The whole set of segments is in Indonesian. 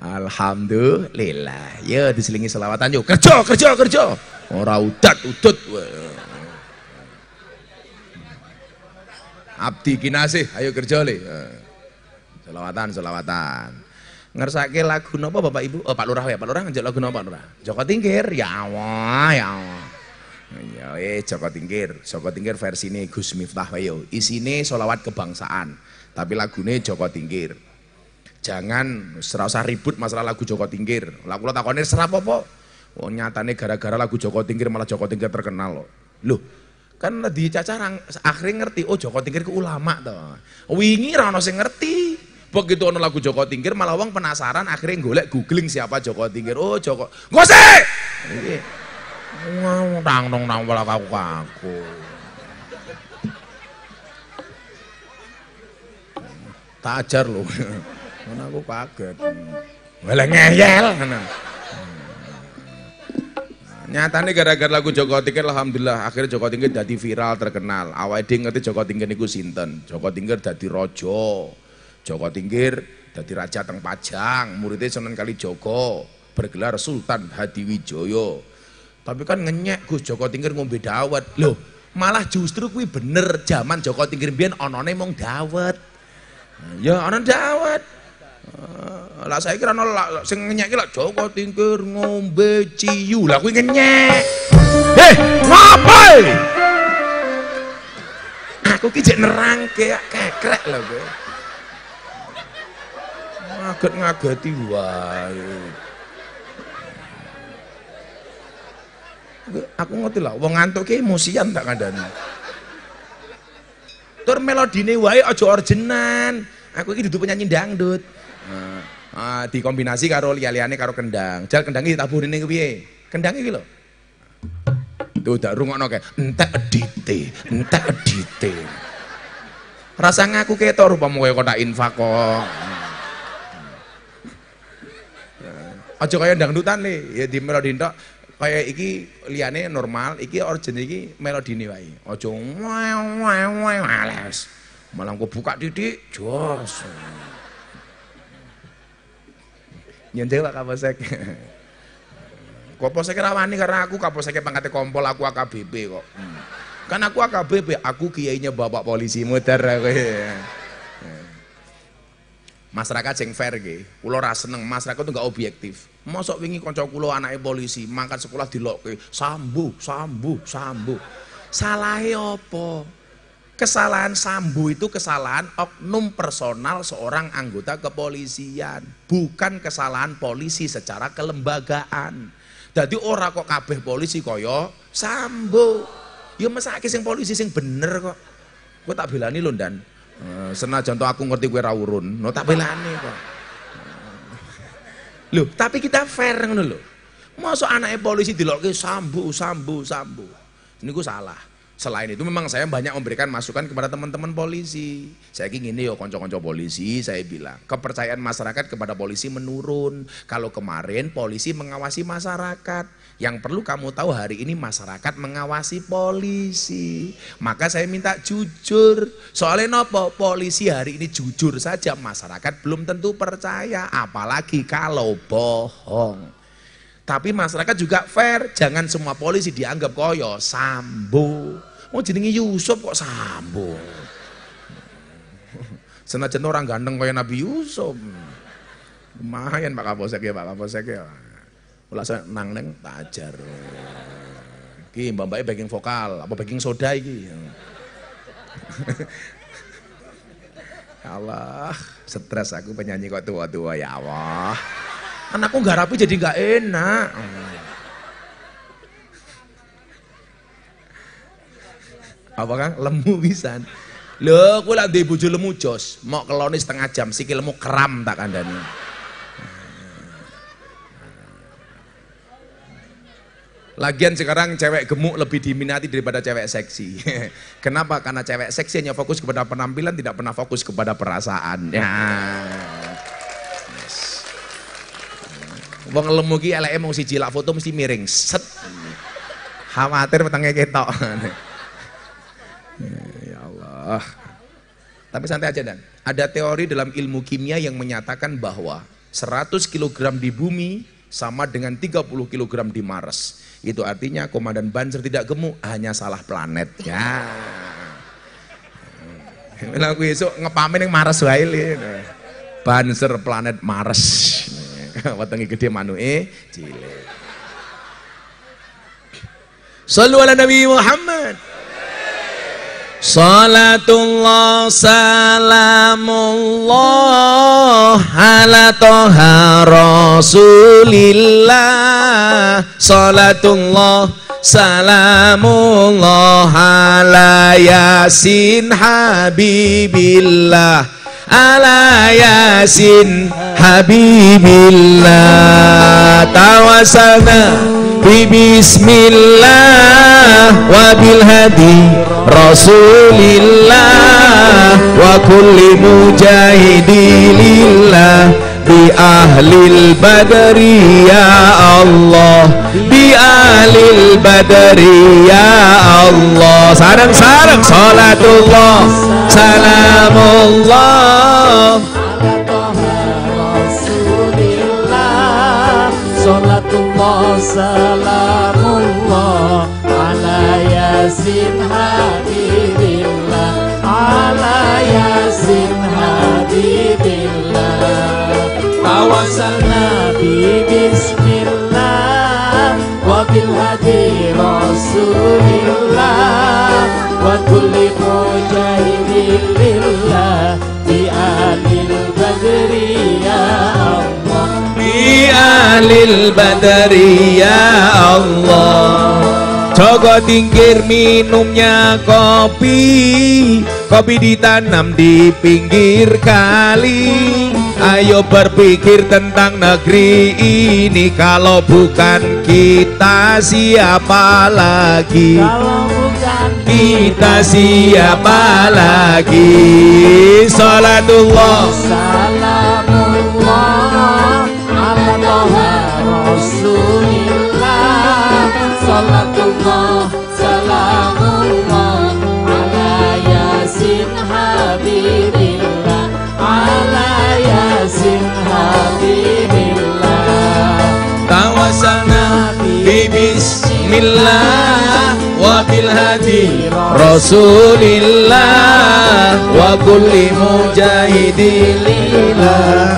Alhamdulillah. Ya diselingi selawatan yuk. Kerja, kerja, kerja. Ora udat, udut. Abdi kinasih, ayo kerja le. Ya. Selawatan, selawatan. Ngersake lagu napa Bapak Ibu? Oh Pak Lurah ya, Pak Lurah ngajak lagu napa Lurah? Joko Tingkir. Ya Allah, ya Allah. Ya eh Joko Tingkir, Joko Tingkir versi ini Gus Miftah wae yo. Isine selawat kebangsaan, tapi lagune Joko Tingkir. Jangan serasa ribut masalah lagu Joko Tingkir. Lagu lo takonir serap apa? Oh nyatane gara-gara lagu Joko Tingkir malah Joko Tingkir terkenal lo, Loh, kan di cacarang akhirnya ngerti oh Joko Tingkir ke ulama toh. Wingi rano ngerti. Begitu ono lagu Joko Tingkir malah wong penasaran akhirnya golek googling siapa Joko Tingkir. Oh Joko. Ngosek. Tang dong nang wala kaku kaku. Tak ajar loh. Karena aku kaget. malah hmm. ngeyel hmm. nah, nyata nih gara-gara lagu Joko Tingkir alhamdulillah akhirnya Joko Tingkir jadi viral terkenal. Awai dhewe ngerti Joko Tingkir niku sinten. Joko Tingkir jadi rojo, Joko Tingkir jadi raja teng Pajang, muridnya kali Joko bergelar Sultan Hadiwijoyo. Tapi kan ngenyek Gus Joko Tingkir ngombe dawet. Loh, malah justru kuwi bener zaman Joko Tingkir biyen onone mong dawet. Ya ana dawet. Eh, lah saya kira nolak sing ngenyek ki lak Joko Tingkir ngombe ciyu Lah kuwi ngenyek. Heh, ngapa? Aku ki jek nerangke ya, kekrek lho kowe. Ngaget ngageti wae. Aku ngerti lah, wong ngantuk ki emosian tak kandhani. Tur melodine wae aja orjenan. Aku iki dudu penyanyi dangdut di dikombinasi karo liyane karo kendang. Jal kendang iki tabuh ning piye? Kendang iki lho. Tuh dak rungokno kae, entek edite, entek edite. Rasa ngaku ketok umpama kowe kok tak infak kok. Hmm. Aja kaya dangdutan le, ya di melodi ndok kaya iki liyane normal, iki origin iki melodine wae. Aja wae wae wae males. Malah kok buka titik, jos. Nyun Pak Kapolsek. Kapolsek rawani karena aku Kapolsek pangkatnya kompol aku AKBP kok. Kan aku AKBP, aku kiainya bapak polisi muter aku. Ya. Masyarakat sing fair ge. Kula seneng masyarakat tuh gak objektif. Mosok wingi kanca kula anake polisi, mangkat sekolah dilokke, sambu, sambu, sambu. Salahe opo Kesalahan Sambu itu kesalahan oknum personal seorang anggota kepolisian, bukan kesalahan polisi secara kelembagaan. Jadi ora kok kabeh polisi koyo Sambu. Ya masa sing polisi sing bener kok. gue tak bilang lho, Dan. Eh, senang contoh aku ngerti gue rawurun, no tak belani kok. Eh. Loh, tapi kita fair ngono lo. Masuk anaknya polisi dilokke sambu, sambu, sambu. Ini gue salah. Selain itu memang saya banyak memberikan masukan kepada teman-teman polisi. Saya ingin ini yo konco-konco polisi, saya bilang. Kepercayaan masyarakat kepada polisi menurun. Kalau kemarin polisi mengawasi masyarakat. Yang perlu kamu tahu hari ini masyarakat mengawasi polisi. Maka saya minta jujur. Soalnya nopo polisi hari ini jujur saja masyarakat belum tentu percaya. Apalagi kalau bohong. Tapi masyarakat juga fair, jangan semua polisi dianggap koyo sambo. Oh jenenge Yusuf kok sambung. Senajan orang ganteng kaya Nabi Yusuf. Lumayan Pak Kapolsek ya Pak Kapolsek ya. Ulah nang neng tak ajar. Ki mbak mbaknya backing vokal, apa backing soda iki? Allah, stres aku penyanyi kok tua-tua ya Allah. anakku aku rapi jadi gak enak. Apa Kang? Lemu pisan. Lho, kowe lak duwe bojo lemu jos, mok kelone setengah jam lemu kram tak kandani Lagian sekarang cewek gemuk lebih diminati daripada cewek seksi. Kenapa? Karena cewek seksi hanya fokus kepada penampilan, tidak pernah fokus kepada perasaan. Ya. Yes. Wong lemu ki eleke mung foto mesti miring. Set. Khawatir petenge ketok. Ya Allah. Tapi santai aja dan. Ada teori dalam ilmu kimia yang menyatakan bahwa 100 kg di bumi sama dengan 30 kg di Mars. Itu artinya komandan Banser tidak gemuk, hanya salah planet. Ya. Lagu aku ngepamin yang Mars wae Banser planet Mars. Watangi gede manuke cilik. Sallu ala Nabi Muhammad. Salatullah salamullah ala toha rasulillah Salatullah salamullah ala yasin habibillah ala yasin habibillah tawasana Bismillah wa bil hadi, Rasulillah wa kulli mujahidilillah bi ahlil badri ya Allah bi ahlil badri ya Allah sarang-sarang salatullah salamullah badari ya Allah coba tinggir minumnya kopi Kopi ditanam di pinggir kali Ayo berpikir tentang negeri ini Kalau bukan kita siapa lagi Kalau bukan kita siapa lagi Salatullah hadi Rasulillah wa kulli mujahidin lillah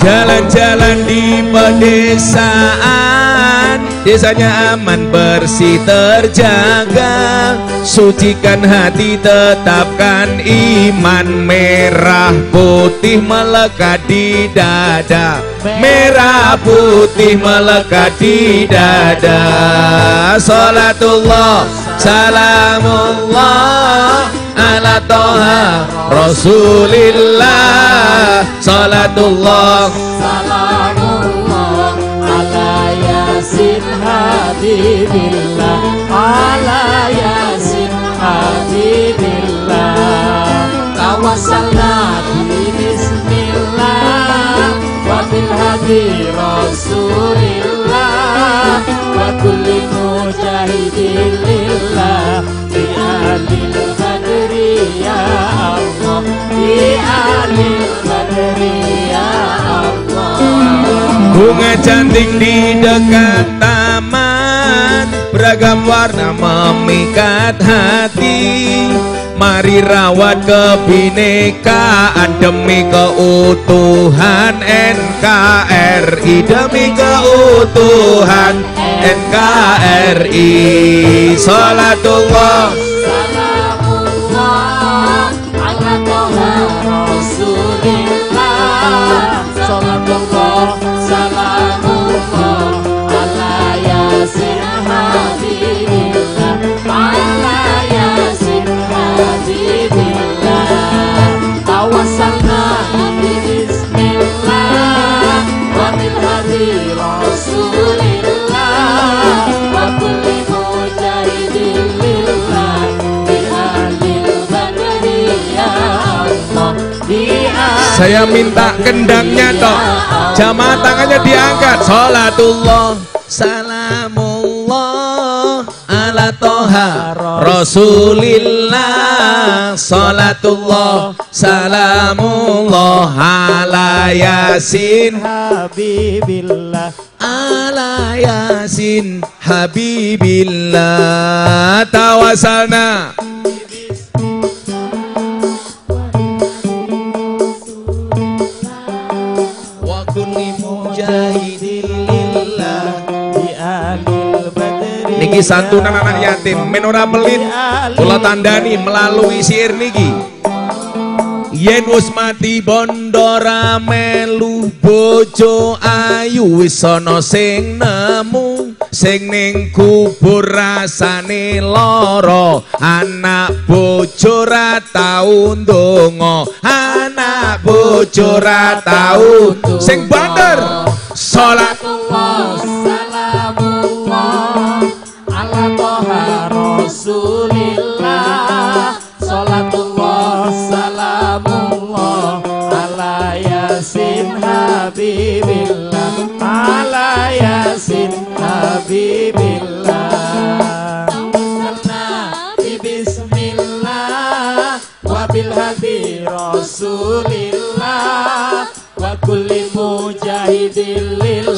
Jalan-jalan di pedesaan Desanya aman, bersih, terjaga Sucikan hati, tetapkan iman Merah putih melekat di dada Merah putih melekat di dada Salatullah, salamullah Ala toha Rasulillah Salatullah Habibillah Ala Yasin Habibillah Tawassalna Bismillah Wa bil hadi Rasulillah Wa kulli mujahidin lillah Bi ahli ya Allah bunga cantik di dekat taman beragam warna memikat hati Mari rawat kebinekaan demi keutuhan NKRI demi keutuhan NKRI Salatullah saya minta kendangnya toh jamaah tangannya diangkat salatullah salamullah ala toha rasulillah salatullah salamullah ala yasin habibillah ala yasin habibillah tawasalna niki santunan anak-anak yatim menora pelit kula tandani melalui syair niki yen wis mati bondora melu bojo ayu wis ana sing nemu sing ning kubur rasane lara anak bojo ra tau ndonga anak bojo ra tau sing banter salat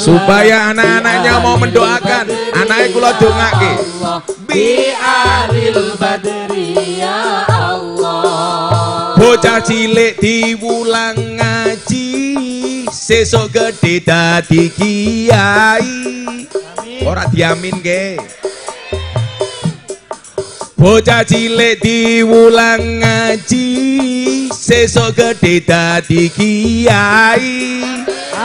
supaya anak-anaknya mau mendoakan anaknya kula dongake biaril badri ya Allah bocah cilik diwulang ngaji sesok gede dadi kiai ora diamin ke bocah cilik diwulang ngaji sesok gede dadi kiai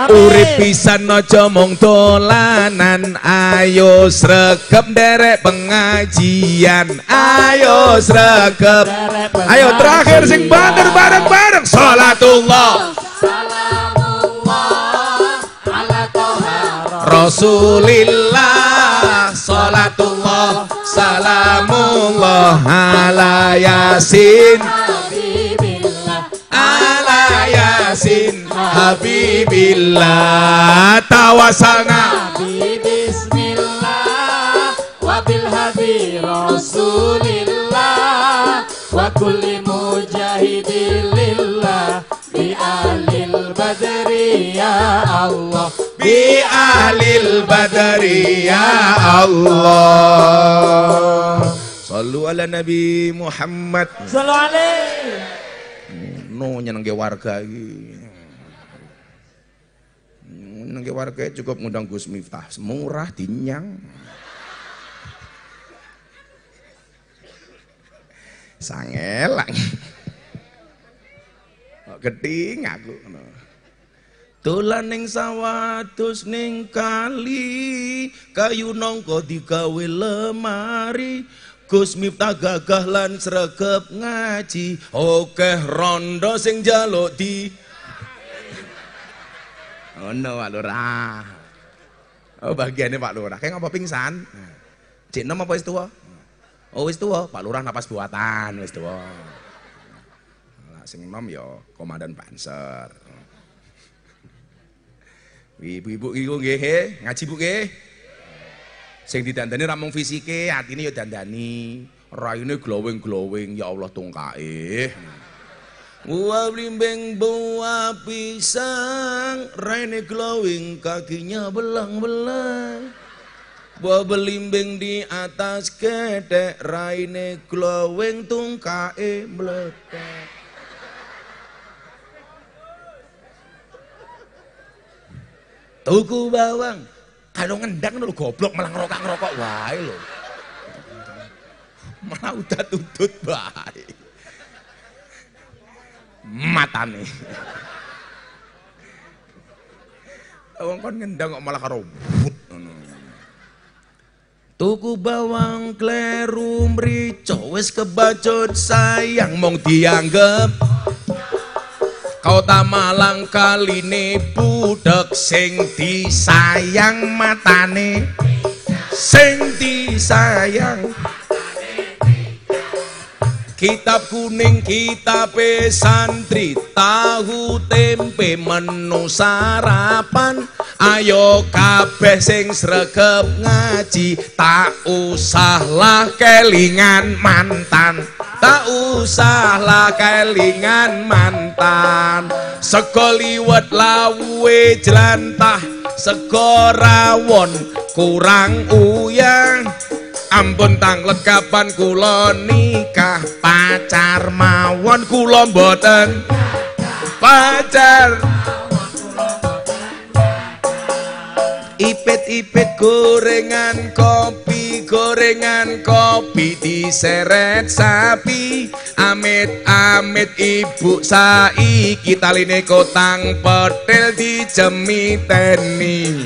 Urip pisan nojo mong dolanan ayo sregep derek pengajian ayo sregep ayo terakhir sing bander bareng-bareng salatullah Rasulillah salatullah salamullah ala yasin habibillah tawasalna bi bismillah wa bil hadi rasulillah wa kulli mujahidin lillah bi alil badri ya Allah bi alil badri ya Allah Sallu ala Nabi Muhammad Sallu alaihi No nyenengke warga iki nengke warga cukup ngundang Gus Miftah murah dinyang sangelang kok gedhi ngaku ngono dolan ning sawah dus ning kali kayu nangka digawe lemari Gus Miftah gagah lan sregep ngaji okeh rondo sing jaluk di Oh no Pak Lurah. Oh bagiannya Pak Lurah. Kayak ngapa pingsan? Cik nom apa istuwa? Oh istuwa, Pak Lurah napas buatan istuwa. Nah, sing nom ya komandan panser. Ibu-ibu iku nggih ngaji Bu nggih. Sing didandani ramung fisike, atine ya dandani. Raine glowing-glowing ya Allah tungkae. Eh blimbing buah pisang Rene glowing kakinya belang-belang Buah belimbing di atas ketek rene glowing tungkae meletak Tuku bawang Kalau ngendang lu goblok malah ngerokok-ngerokok wae lo, Malah udah tutut baik matane. Wong kon ngendang kok malah karo Tuku bawang kleru mrico wis kebacut sayang mong dianggep Kau kali ini budak sing sayang matane sing sayang. Kitab kuning kitab pesantri, tahu tempe menu sarapan ayo kabeh sing sregep ngaji tak usahlah kelingan mantan tak usahlah kelingan mantan sego liwet lawe jelantah sego rawon kurang uyang ampun tanglet kapan kula nikah pacar mawon kula mboten pacar Ipet-ipet gorengan kopi gorengan kopi diseret sapi amit-amit ibu saiki taline kotang petel dijemiteni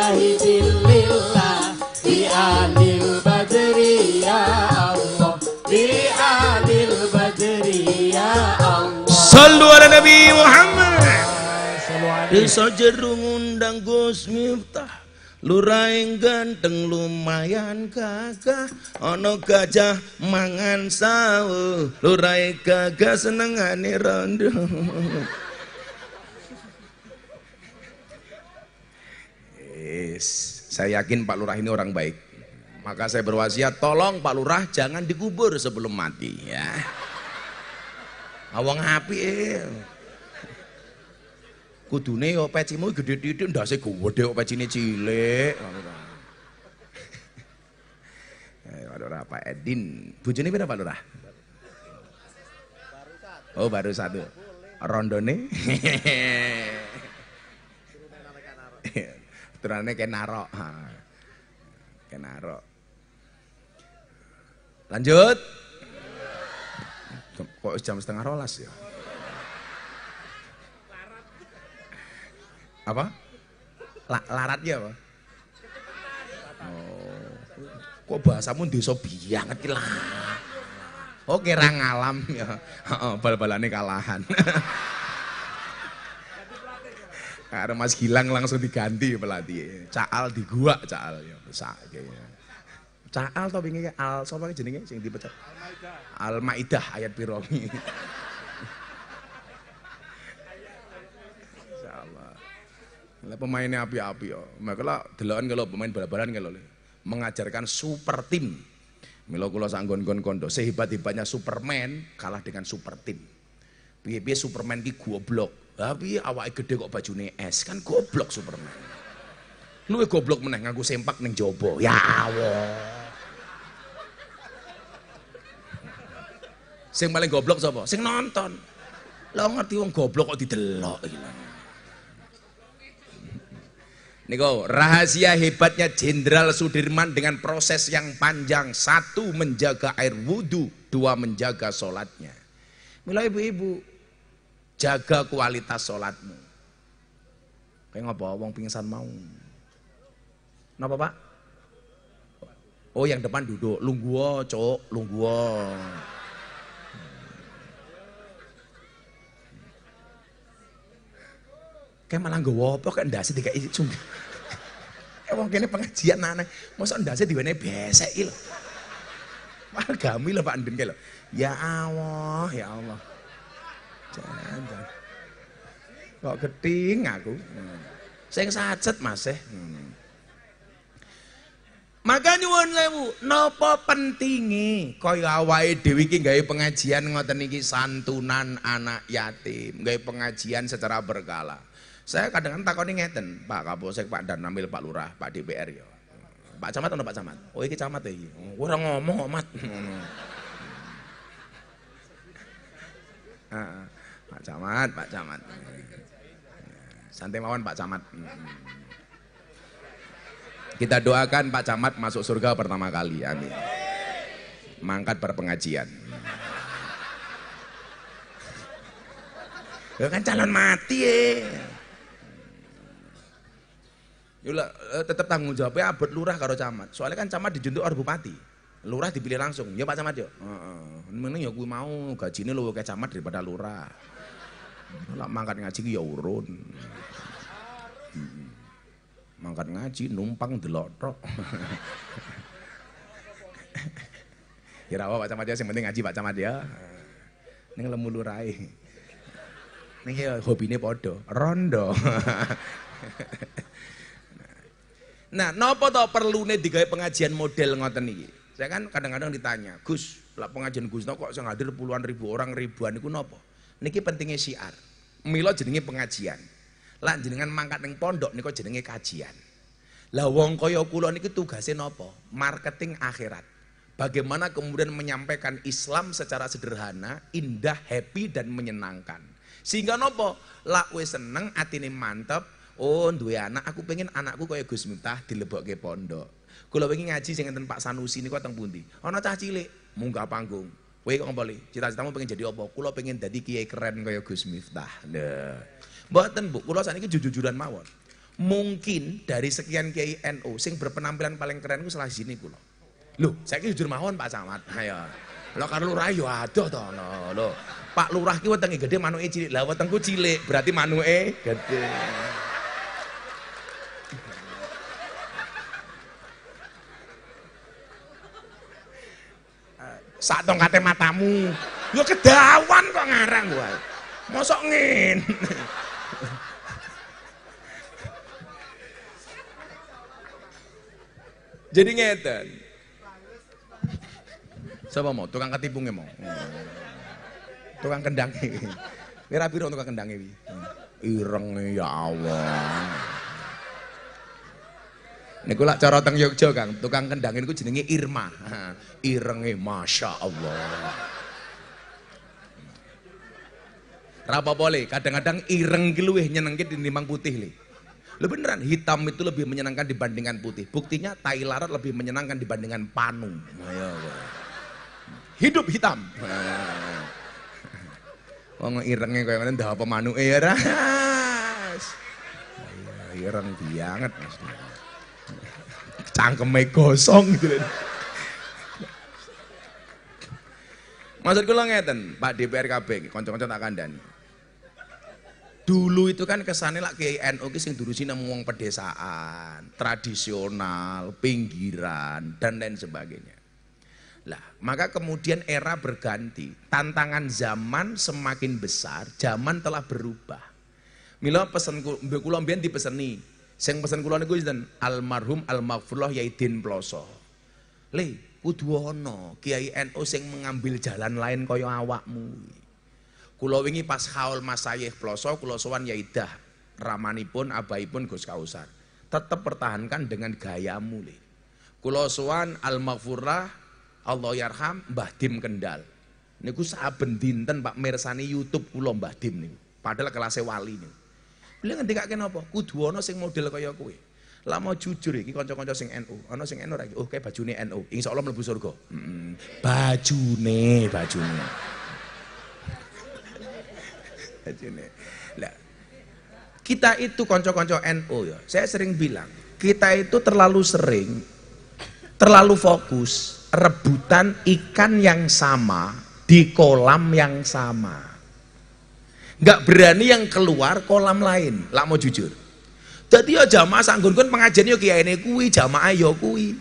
Ya Allah ya Allah nabi Muhammad desa jerung undang Gus Miftah Luraing ganteng lumayan kakak Ono gajah mangan sawo Lurai kakak ane rondo Yes. Saya yakin Pak Lurah ini orang baik. Maka saya berwasiat, tolong Pak Lurah jangan dikubur sebelum mati ya. Awang api eh. Kudune yo pecimu gede titik saya gede kok pecine cilik. Eh, Pak Lurah Pak Edin, bujuni pira Pak Lurah? Oh baru satu. Rondone. Turunannya kayak narok. Kayak narok. Lanjut. Kok jam setengah rolas ya? Apa? La larat ya Pak? Oh. Kok bahasamu desa biang lah. Oke kira ngalam ya. bal-balane kalahan. Karena Mas Gilang langsung diganti pelatih. Caal di gua, caal ya besar kayaknya. Caal to wingi Al sapa ki jenenge sing dipecat? Al-Maidah. ayat piro Insyaallah. Lah pemainnya api-api yo. Maka lah delokan kalau pemain bal-balan kalau mengajarkan super team. Milo kula sanggon-gon kondo sehebat-hebatnya Superman kalah dengan super team. Piye-piye Superman ki goblok. Tapi awake gede kok bajune es kan goblok Superman. Lu e goblok meneh nganggo sempak neng jaba. Ya Allah. Sing paling goblok sapa? Sing nonton. Lah ngerti wong goblok kok didelok iki. Niko rahasia hebatnya Jenderal Sudirman dengan proses yang panjang satu menjaga air wudhu dua menjaga sholatnya Mila ibu-ibu jaga kualitas sholatmu kayak ngapa wong pingsan mau Napa pak? Oh yang depan duduk, lungguo cok, lungguo. Kayak malah nggawa kan dasi tiga dikai sumbi. Wong kene pengajian aneh. Mosok ndase diwene besek lho. Wargami lho Pak Nden lho. Ya Allah, ya Allah. Jangan. Kok keting aku. saya hmm. Sing sacet Mas eh. Hmm. Maka nyuwun sewu, nopo pentingi kaya awai dewi ki gaya pengajian ngoten iki santunan anak yatim, gaya pengajian secara berkala. Saya kadang-kadang takut ini ngeten, Pak Kapolsek, Pak dan ambil Pak Lurah, Pak DPR ya. Pak Camat atau Pak Camat? Oh ini Camat ya oh, orang ngomong Omat. Pak Camat, Pak Camat. Santai mawon Pak Camat. Hmm. Kita doakan Pak Camat masuk surga pertama kali. Amin. Mangkat berpengajian. Ya hmm. kan calon mati ya. Yula eh, tetap tanggung jawabnya abot lurah karo camat. Soalnya kan camat dijuntuk oleh bupati. Lurah dipilih langsung. Ya Pak Camat yo. Heeh. Mending ya gue mau gajine lu kayak camat daripada lurah. Lah mangkat ngaji ya urun. Hmm. Mangkat ngaji numpang delok tok. Ya rawa Pak Camat ya, yang penting ngaji Pak Camat ya. Ini lemu lurai. Ini hobinya podo, rondo. Nah, nopo perlu nih digawe pengajian model ngoten iki? Saya kan kadang-kadang ditanya, Gus, lah pengajian Gus no kok sing hadir puluhan ribu orang ribuan niku nopo? Niki pentingnya syiar. Mila jenenge pengajian. Lah jenengan mangkat neng pondok niku jenenge kajian. Lah wong kaya kula niki tugasnya nopo? Marketing akhirat. Bagaimana kemudian menyampaikan Islam secara sederhana, indah, happy dan menyenangkan. Sehingga nopo? Lah seneng, atine mantep, Oh, duwe anak, aku pengen anakku kaya Gus Miftah ke pondok. Kalau pengen ngaji sing enten Pak Sanusi ini kau pundi? Oh, cah cilik munggah panggung. Wei, kok ngempoli, cita-citamu pengen jadi apa? Kalau pengen jadi kiai keren kaya Gus Miftah. Nah. Mboten, Bu. Kula ini jujur-jujuran mawon. Mungkin dari sekian kiai NU sing berpenampilan paling keren ku salah sini kulo. Lu, saya jujur mawon Pak Camat. Ayo. Ya. lo karo lurah rayu ya aduh toh no. lo. Pak lurah ki wetenge manu manuke cilik. Lah wetengku cilik, berarti manuke gede. saat dong tongkate matamu Yo kedawan kok ngarang wae mosok ngene jadi ngeten siapa mau tukang ketipungnya mau tukang kendang kira dong tukang kendang ini ireng ya Allah Niku lak cara teng Yogja Kang. Tukang kendang niku jenenge Irma. Irenge Masya Allah. Rapa boleh, kadang-kadang ireng ki luwih nyenengke dinimbang putih li. Lo beneran hitam itu lebih menyenangkan dibandingkan putih. Buktinya tai larat lebih menyenangkan dibandingkan panu. Ya Hidup hitam. Wong irenge kaya ngene ndak apa manuke ya, Ireng banget maksudnya cangkeme gosong gitu. Maksud kula ngeten, Pak DPR KB, kanca tak kandang. Dulu itu kan kesannya lah kayak NU ki sing durusi nang ngomong pedesaan, tradisional, pinggiran dan lain sebagainya. Lah, maka kemudian era berganti, tantangan zaman semakin besar, zaman telah berubah. Mila pesenku, mbek kula dipeseni, Seng pesan kula niku sinten? Almarhum al Yai Din Ploso. Le, kudu ana Kiai NU sing mengambil jalan lain kaya awakmu. Kula wingi pas haul Masayih Ploso kula sowan Yai Dah ramanipun abaipun Gus Kausar. Tetap pertahankan dengan gayamu le. Kula sowan al Allah yarham Mbah Dim Kendal. Niku saben dinten Pak mirsani YouTube kula Mbah Dim niku. Padahal kelasnya wali niku. Beliau ngendikake kenapa? Kudu ana sing model kaya kowe. Lah mau jujur iki kanca-kanca sing NU, ana sing NU lagi, Oh, kayak bajune NU. Insyaallah mlebu surga. Hmm, bajune, bajune. bajune. Lah kita itu kanca-kanca NU ya. Saya sering bilang, kita itu terlalu sering terlalu fokus rebutan ikan yang sama di kolam yang sama nggak berani yang keluar kolam lain lah mau jujur jadi ya jamaah sanggun kan pengajian ya kiai ini kui jamaah ya kui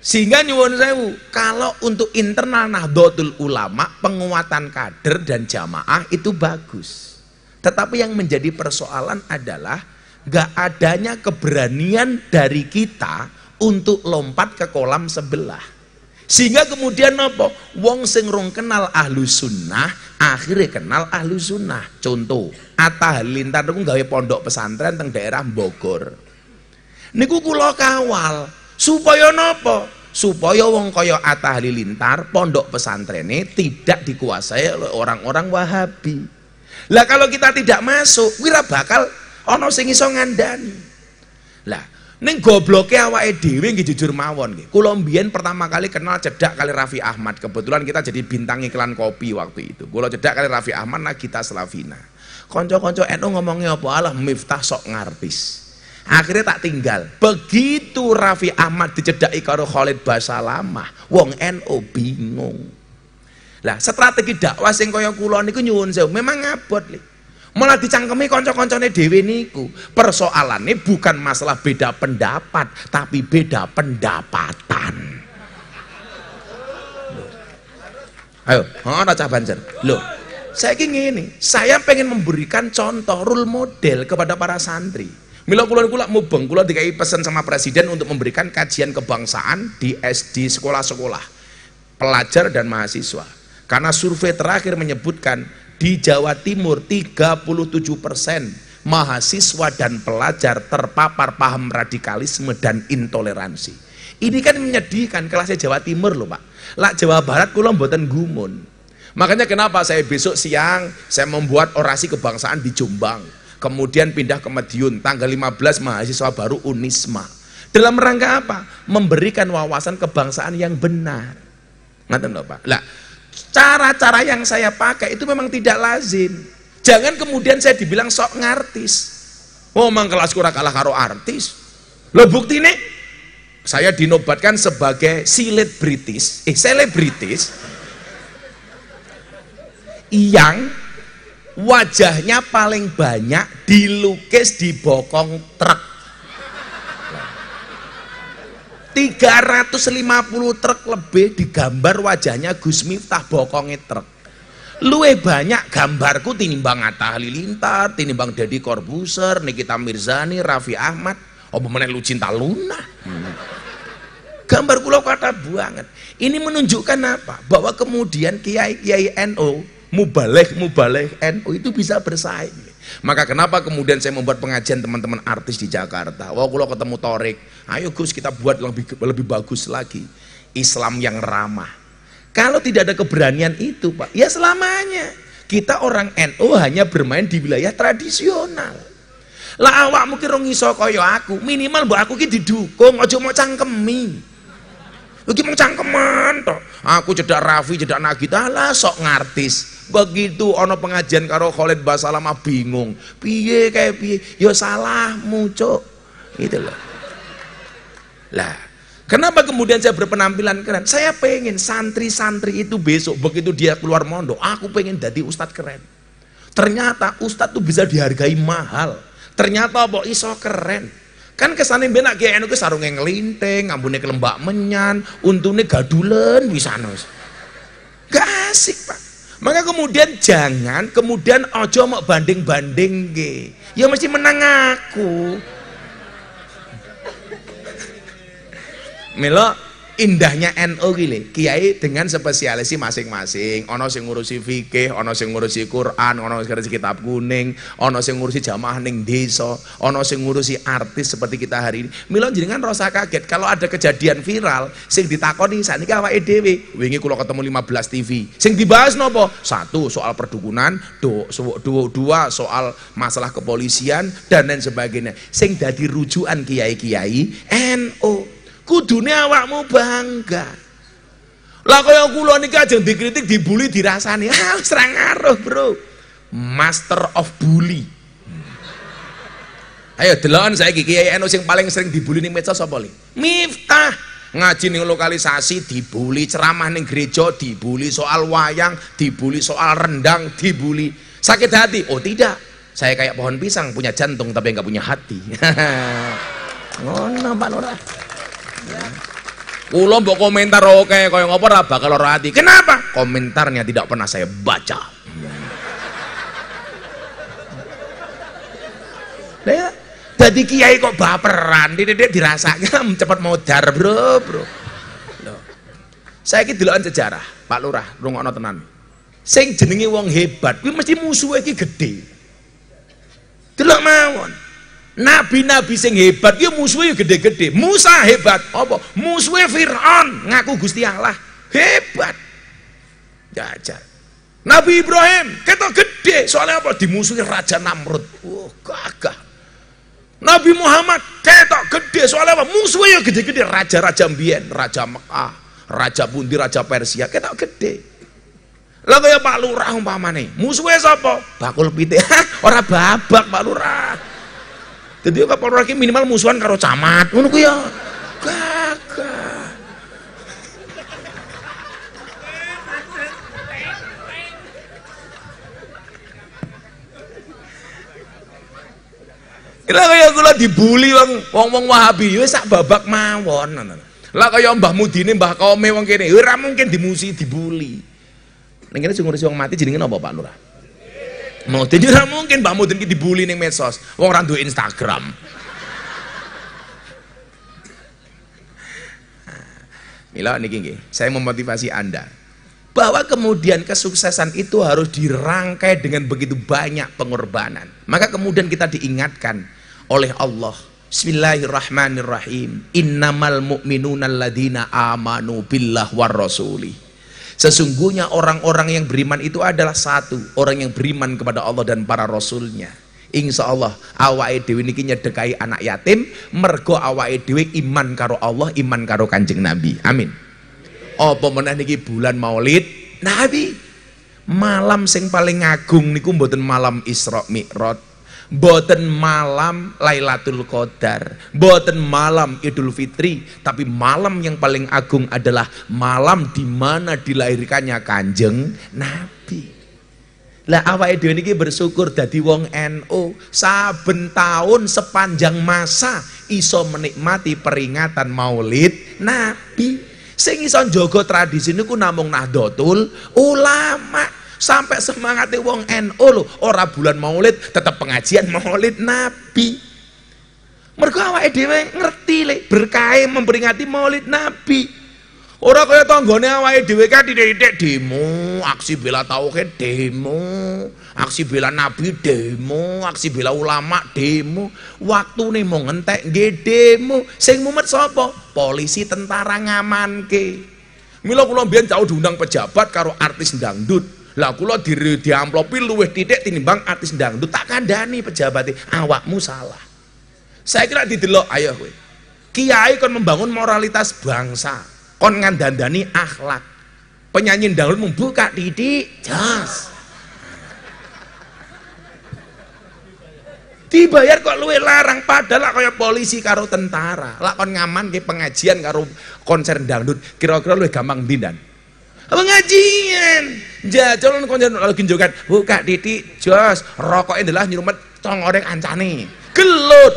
sehingga nyuwun sewu kalau untuk internal nahdlatul ulama penguatan kader dan jamaah itu bagus tetapi yang menjadi persoalan adalah gak adanya keberanian dari kita untuk lompat ke kolam sebelah sehingga kemudian nopo wong sing rong kenal ahlu sunnah, akhirnya kenal ahlu sunnah. Contoh, Atta Halilintar itu gawe pondok pesantren teng daerah Bogor. Niku kula kawal supaya nopo? Supaya wong kaya Atta Halilintar pondok pesantrene tidak dikuasai oleh orang-orang Wahabi. Lah kalau kita tidak masuk, wira bakal ono sing iso ngandani. Lah Neng gobloknya awak edw nggih jujur mawon nggih. Kolombian pertama kali kenal cedak kali Raffi Ahmad. Kebetulan kita jadi bintang iklan kopi waktu itu. lo cedak kali Raffi Ahmad nah kita Slavina. Konco-konco NU ngomongnya apa Allah Miftah sok ngartis. Akhirnya tak tinggal. Begitu Raffi Ahmad dicedak karo Khalid lama, wong NU bingung. Lah strategi dakwah sing kaya kula niku nyuwun sewu, memang ngabot lho malah dicangkemi konco-koncone dewi niku persoalannya bukan masalah beda pendapat tapi beda pendapatan ayo ana cah banjer loh saya ingin ini saya pengen memberikan contoh rule model kepada para santri Mila kulon kula mubeng, kula dikai pesan sama presiden untuk memberikan kajian kebangsaan di SD sekolah-sekolah pelajar dan mahasiswa. Karena survei terakhir menyebutkan di Jawa Timur 37 persen mahasiswa dan pelajar terpapar paham radikalisme dan intoleransi. Ini kan menyedihkan kelasnya Jawa Timur loh Pak. Lah Jawa Barat kula mboten gumun. Makanya kenapa saya besok siang saya membuat orasi kebangsaan di Jombang. Kemudian pindah ke Madiun tanggal 15 mahasiswa baru Unisma. Dalam rangka apa? Memberikan wawasan kebangsaan yang benar. Ngaten loh Pak. Lah Cara-cara yang saya pakai itu memang tidak lazim. Jangan kemudian saya dibilang sok ngartis. Oh, kelas kurang kalah karo artis. Lo bukti nih, saya dinobatkan sebagai silet British, eh selebritis yang wajahnya paling banyak dilukis di bokong truk. 350 truk lebih digambar wajahnya Gus Miftah bokongnya truk luwe banyak gambarku tinimbang Atta Halilintar tinimbang Deddy Corbuzier Nikita Mirzani Raffi Ahmad apa mana lu cinta Luna gambar kula kata banget ini menunjukkan apa bahwa kemudian kiai-kiai NU NO, mubalek mubalek NU NO itu bisa bersaing maka kenapa kemudian saya membuat pengajian teman-teman artis di Jakarta? Wah, kalau ketemu Torik, ayo Gus kita buat lebih lebih bagus lagi. Islam yang ramah. Kalau tidak ada keberanian itu, Pak, ya selamanya kita orang NU hanya bermain di wilayah tradisional. Lah awak mungkin rongiso koyo aku, minimal mbok aku ki didukung, ojo mau cangkemi. Lagi mau cangkeman toh. Aku cedak Raffi, cedak Nagita lah sok ngartis. Begitu ono pengajian karo Khalid Basalamah bingung. Piye kayak piye? Ya salahmu, Cuk. Gitu loh. Lah, kenapa kemudian saya berpenampilan keren? Saya pengen santri-santri itu besok begitu dia keluar mondok, aku pengen jadi ustadz keren. Ternyata ustadz tuh bisa dihargai mahal. Ternyata apa iso keren. Kan kesane ben enak ke anu sarung yang nglinting, ambune kelembak menyan, untune gadulen bisa nus Gak asik, Pak. Maka kemudian jangan kemudian ojo mau banding-banding ge. Ya mesti menang aku. Melo indahnya NU gile kiai dengan spesialisi masing-masing ono sing ngurusi fikih ono sing ngurusi Quran ono sing ngurusi kitab kuning ono sing ngurusi jamaah ning desa ono sing ngurusi artis seperti kita hari ini mila jenengan rasa kaget kalau ada kejadian viral sing ditakoni ini awake dhewe wingi kula ketemu 15 TV sing dibahas nopo satu soal perdukunan do, dua, dua soal masalah kepolisian dan lain sebagainya sing dadi rujukan kiai-kiai NU kudune awakmu bangga lah kaya kula niki ajeng dikritik dibully dirasani ah serang ngaruh bro master of bully ayo delon saya kiki ya eno sing paling sering dibully nih medsos sapa li miftah ngaji ning lokalisasi dibully ceramah nih gereja dibully soal wayang dibuli soal rendang dibuli sakit hati oh tidak saya kayak pohon pisang punya jantung tapi nggak punya hati ngono pak lurah Kulo ya. mbok komentar oke okay, kaya ngopo ora bakal ora ati. Kenapa? Komentarnya tidak pernah saya baca. Lah ya, dadi kiai kok baperan, dia dirasanya hmm, cepat mau dar, Bro, Bro. Loh. Saya iki delokan sejarah, Pak Lurah, rungokno tenan. Sing jenenge wong hebat kuwi mesti musuhe iki gedhe. Delok mawon. Nabi-nabi sing hebat ya musuhnya ya gede-gede. Musa hebat, apa? Musuhnya Fir'aun ngaku Gusti Allah. Hebat. Jajar. Nabi Ibrahim kita gede, soalnya apa? Dimusuhi Raja Namrud. Oh, gagah. Nabi Muhammad kita gede, soalnya apa? Musuhnya ya gede-gede raja-raja Mbien, Raja Mekah, Raja Bundi, Raja Persia. Kita gede. Lagi ya Pak Lurah umpamane, musuhnya siapa Bakul pite orang babak Pak Lurah. Jadi kapolri lagi minimal musuhan karo camat, ngono ku ya. Gagah. kira kaya kula dibuli wong wong-wong Wahabi ya sak babak mawon. Lah kaya Mbah Mudine, Mbah Kome wong kene ora mungkin dimusi dibuli. Ning kene sing ngurusi wong mati jenenge napa Pak Lurah? mau jadi orang mungkin Mbak Mudin kita dibully neng medsos wong ora Instagram Mila niki nggih saya memotivasi Anda bahwa kemudian kesuksesan itu harus dirangkai dengan begitu banyak pengorbanan maka kemudian kita diingatkan oleh Allah Bismillahirrahmanirrahim innamal mu'minuna alladhina amanu billah war rasulih Sesungguhnya orang-orang yang beriman itu adalah satu. Orang yang beriman kepada Allah dan para rasulnya. Insya Allah awake dewi niki nyedekai anak yatim mergo awake dewi iman karo Allah, iman karo Kanjeng Nabi. Amin. Apa meneh niki bulan Maulid Nabi? Malam sing paling agung niku mboten malam Isra Mi'raj. Boten malam Lailatul Qadar, boten malam Idul Fitri, tapi malam yang paling agung adalah malam di mana dilahirkannya Kanjeng Nabi. Lah awake dhewe niki bersyukur jadi wong NU, saben tahun sepanjang masa iso menikmati peringatan Maulid Nabi. Sing iso njogo tradisi niku namung Nahdlatul Ulama. Sampai semangat wong NU lho, ora bulan Maulid tetap pengajian Maulid Nabi. mereka awake dhewe ngerti lek berkahe memperingati Maulid Nabi. Ora kaya tanggane awake dhewe kathithik demo, aksi bela tauhid demo, aksi bela nabi demo, aksi bela ulama demo. waktu nih mau ngentek nggih demo. Sing mumet sapa? Polisi tentara ngamanke. Mila kula mbiyen jauh diundang pejabat karo artis dangdut. Lah kulo di diamplopi luwe titik tinimbang artis dangdut tak kandani pejabat e. awakmu salah. Saya kira delok ayo kowe. Kiai kon membangun moralitas bangsa, kon ngandandani akhlak. Penyanyi dangdut membuka titik jas. dibayar kok luwe larang padahal kaya polisi karo tentara lah kon ngaman ke pengajian karo konser dangdut kira-kira luwe gampang dindan pengajian jajalan konjen lalu kinjokan buka titi, jos rokoknya adalah nyurumet tong orang ancani, gelut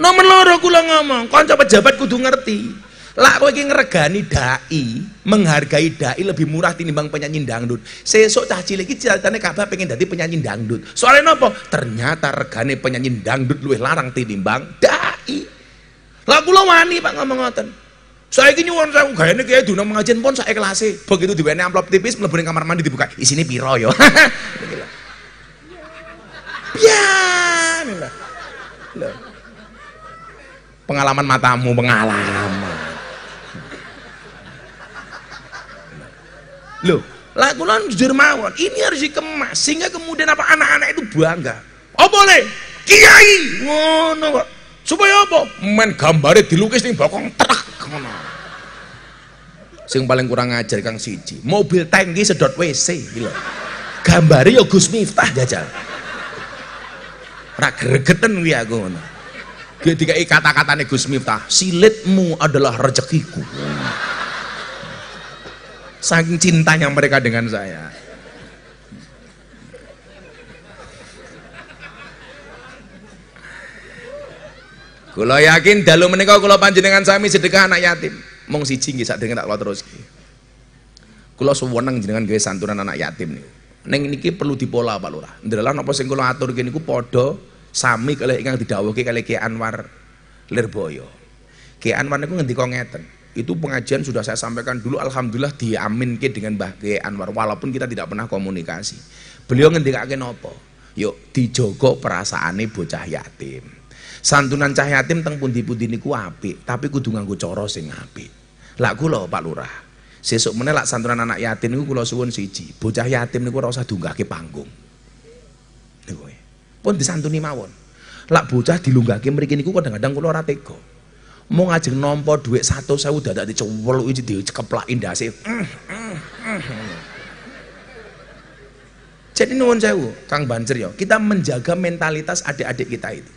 nomor nah, loro kula ngomong kanca pejabat kudu ngerti lah, kowe iki ngregani dai, menghargai dai lebih murah tinimbang penyanyi dangdut. Sesuk cah cilik iki ceritane kabar pengen dadi penyanyi dangdut. Soalnya nopo Ternyata regane penyanyi dangdut luwih larang tinimbang dai. Lah kula wani Pak ngomong ngoten. Saya ini nyuwun saya ini kayak dunia mengajian pun saya kelas e. begitu di bawahnya amplop tipis meleburin kamar mandi dibuka sini piro yo. Ya, pengalaman matamu pengalaman Loh, lagu kulon jujur mawon, ini harus dikemas sehingga kemudian apa anak-anak itu bangga. Oh boleh, kiai ngono kok. Supaya apa? main gambare dilukis nih bokong terak, ngono. Sing paling kurang ajar Kang Siji, mobil tangki sedot WC gila. Gambar yo ya Gus Miftah jajal. Rak gregeten wi aku ngono. Ketika kata-katane Gus Miftah, silitmu adalah rezekiku. Ngono. Saking cintanya mereka dengan saya. Kulo yakin dalu menika kula panjenengan sami sedekah anak yatim. si siji nggih dengan tak kula teruski. Kula suweneng jenengan gawe santunan anak yatim niku. Ning niki perlu dipola Pak Lurah. Ndelalah napa sing kula aturke niku padha sami kalih ingkang didawoki kalih Ki Anwar Lirboyo. Ki Anwar niku ngendika ngeten itu pengajian sudah saya sampaikan dulu alhamdulillah diaminke dengan Mbah Kiai Anwar walaupun kita tidak pernah komunikasi. Beliau ngendikake nopo? Yuk dijogo perasaane bocah yatim. Santunan cah yatim teng pundi-pundi niku apik, tapi kudu nganggo cara sing apik. Lah kula Pak Lurah, sesuk menelak santunan anak yatim niku kula suwun siji, bocah yatim niku ora usah dunggahke panggung. Niku. Pun disantuni mawon. Lak bocah dilunggahke mriki niku kadang-kadang kula ora tega mau ngajeng nompo duit satu saya udah sewu dadak di iki indah sih Jadi nuwun sewu, Kang banjir ya, kita menjaga mentalitas adik-adik kita itu.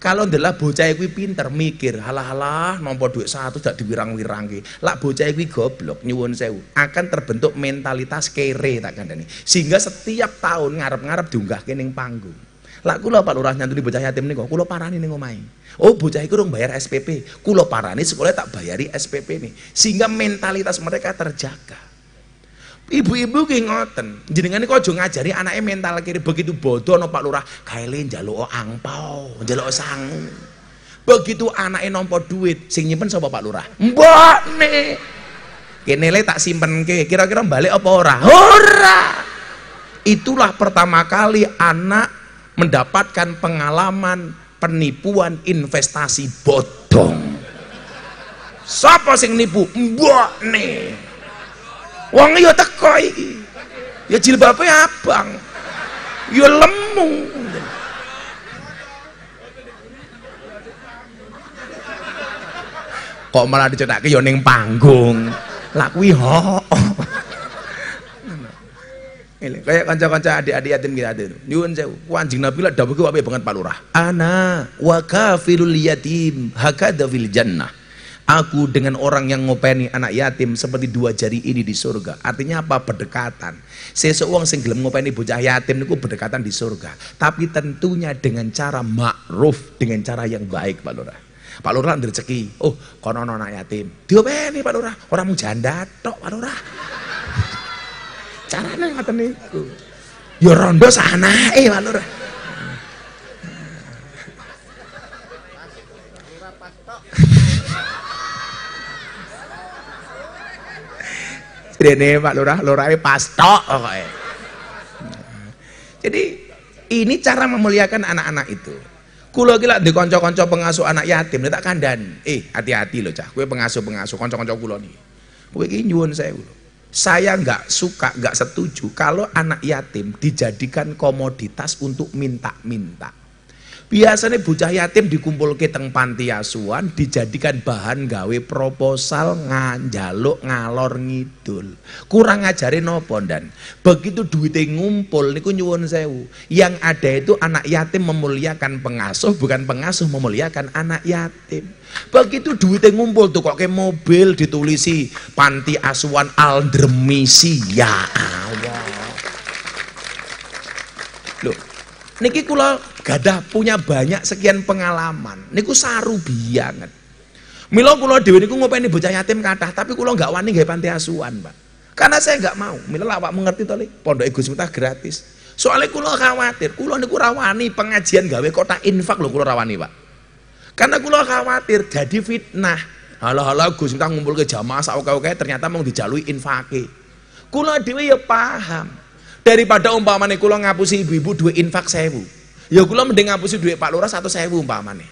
Kalau adalah bocah kuwi pinter mikir, halah-halah nompo duit satu tidak diwirang wirangi lah bocah kuwi goblok nyuwun sewu, akan terbentuk mentalitas kere tak ini. Sehingga setiap tahun ngarep-ngarep ke ning panggung. Lah kula Pak Lurah nyantuni bocah yatim niku, kula parani ning omahe. Oh, bocah iku rung bayar SPP. Kula parani sekolah tak bayari SPP nih. Sehingga mentalitas mereka terjaga. Ibu-ibu ki ngoten, jenengan niku aja ngajari anaknya mental kiri begitu bodoh no Pak Lurah, kaele njaluk angpau, njaluk sang Begitu anaknya nompo duit, sing nyimpen sapa Pak Lurah? Mbokne. Kene le tak simpenke, kira-kira balik apa ora? Ora. Itulah pertama kali anak mendapatkan pengalaman penipuan investasi bodong. Siapa sing nipu? Mbok nih. Wong ya teko iki. Ya jilbabnya abang. Ya lemu. Kok malah dicetak ya ning panggung. Lah kuwi ho. Ini kayak kanca-kanca adik-adik yatim kita itu. Nyuwun sewu, anjing Nabi lah dawuh apik banget Pak Lurah. Ana wa kafilul yatim hakadha fil jannah. Aku dengan orang yang ngopeni anak yatim seperti dua jari ini di surga. Artinya apa? Berdekatan. Sesuk wong sing gelem ngopeni bocah yatim niku berdekatan di surga. Tapi tentunya dengan cara ma'ruf, dengan cara yang baik Pak Lurah. Pak Lurah rezeki. Oh, kono anak yatim. Diopeni Pak Lurah, orang mau janda tok Pak Lurah carane ngoten niku ya rondo sanake Pak Lur Dene Pak Lurah, lurahe pastok pokoke. Jadi ini cara memuliakan anak-anak itu. Kulo iki lak ndek kanca-kanca pengasuh anak yatim, tak kandhani. Eh, hati-hati lho cah, kowe pengasuh-pengasuh kanca-kanca kula niki. Kowe iki nyuwun sewu saya nggak suka, nggak setuju kalau anak yatim dijadikan komoditas untuk minta-minta. Biasanya bocah yatim dikumpul ke teng panti asuhan dijadikan bahan gawe proposal nganjaluk ngalor ngidul. Kurang ajarin nopo dan begitu duitnya ngumpul niku nyuwun sewu. Yang ada itu anak yatim memuliakan pengasuh bukan pengasuh memuliakan anak yatim. Begitu duitnya ngumpul tuh kok ke mobil ditulisi panti asuhan aldermisi ya Allah niki kula gadah punya banyak sekian pengalaman niku saru biangan Milo kula dewi niku ngopeni bocah yatim kata tapi kula nggak wani gaya panti asuhan Pak karena saya nggak mau Milo, pak mengerti tali pondok Gus Miftah gratis soalnya kula khawatir kula niku rawani pengajian gawe kota infak lo kula rawani Pak karena kula khawatir jadi fitnah halah-halah Gus Miftah ngumpul ke jamaah sak oke ternyata mau dijalui infake kula dewi ya paham daripada umpamane kula ngapusi ibu-ibu duwe infak sewu ya kula mending ngapusi duit Pak Lurah satu sewu umpamane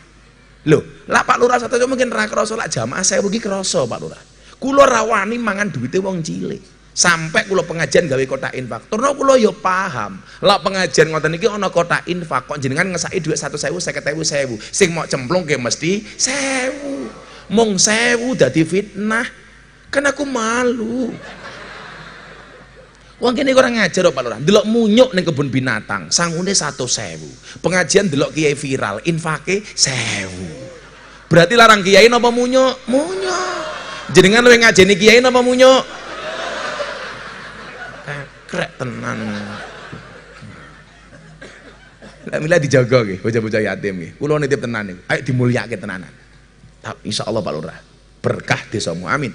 lho lah Pak Lurah itu mungkin ra krasa lak jamaah sewu iki krasa Pak Lurah kula rawani mangan duwite wong cilik sampai kula pengajian gawe kota infak turno kula ya paham lah pengajian ngoten iki ana kota infak kok jenengan ngesaki sewu seket sewu sewu sing mau cemplung ke mesti sewu mong sewu dadi fitnah kan aku malu Wong kene orang ngajar Pak Lurah. Delok munyuk ning kebun binatang, sangune 1000. Pengajian delok kiai viral, infake 1000. Berarti larang kiai napa munyuk? Munyuk. Jenengan luwih ngajeni kiai napa munyuk? Krek tenan. Lah mila dijaga nggih, bocah-bocah yatim nggih. Kula nitip tenan niku. Ayo dimulyakake tenanan. Insyaallah Pak Lurah. Berkah desamu. Amin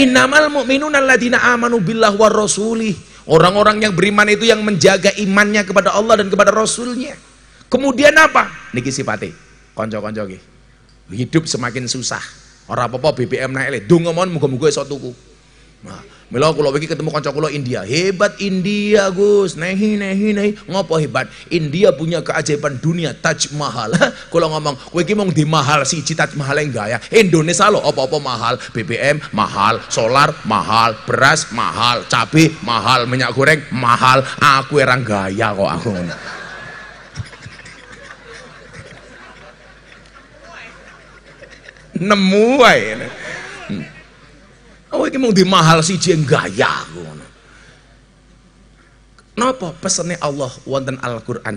innamal mu'minun alladina amanu billah wa rasulih orang-orang yang beriman itu yang menjaga imannya kepada Allah dan kepada Rasulnya kemudian apa? niki sifati konco-konco hidup semakin susah orang apa-apa BBM naik le dungo muka muga tuku nah, Mila kula iki ketemu kanca kula India. Hebat India, Gus. Nehi nehi nehi. Ngopo hebat? India punya keajaiban dunia Taj Mahal. kula ngomong, kowe iki mung mahal siji Taj Mahal enggak ya. Indonesia lo apa-apa mahal, BBM mahal, solar mahal, beras mahal, cabai mahal, minyak goreng mahal. Aku era gaya kok aku nemuai. Oh, ini mau dimahal sih, jeng gaya ngono. Napa pesannya Allah wonten Al-Qur'an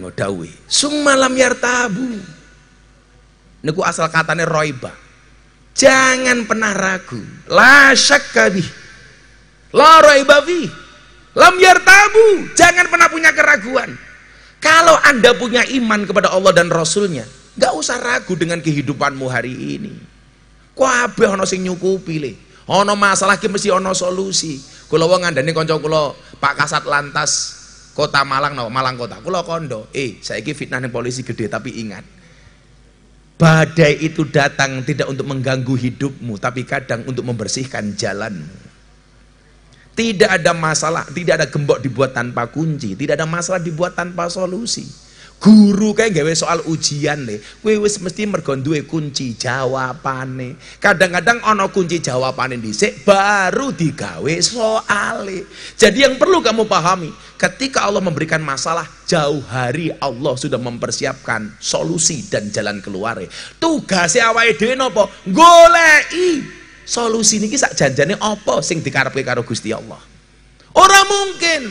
malam yar tabu. Niku asal katanya roiba. Jangan pernah ragu. La syakka La roiba fi. Lam tabu. Jangan pernah punya keraguan. Kalau Anda punya iman kepada Allah dan Rasulnya, gak usah ragu dengan kehidupanmu hari ini. Kabeh ana sing nyukupi le. Ono masalah ki mesti ono solusi. Kula wong ngandani kanca kula Pak Kasat Lantas Kota Malang no, Malang Kota. Kula kondo, eh saiki fitnah ning polisi gede tapi ingat. Badai itu datang tidak untuk mengganggu hidupmu, tapi kadang untuk membersihkan jalanmu. Tidak ada masalah, tidak ada gembok dibuat tanpa kunci, tidak ada masalah dibuat tanpa solusi. Guru kayak gawe soal ujian nih, kue wis mesti mergondue kunci jawabane. Kadang-kadang ono kunci jawabane dhisik baru digawe soal Jadi yang perlu kamu pahami, ketika Allah memberikan masalah, jauh hari Allah sudah mempersiapkan solusi dan jalan keluar. Tugasnya ya dhewe nopo golei solusi niki kisah janjane apa sing dikarepke karo Gusti Allah. Orang mungkin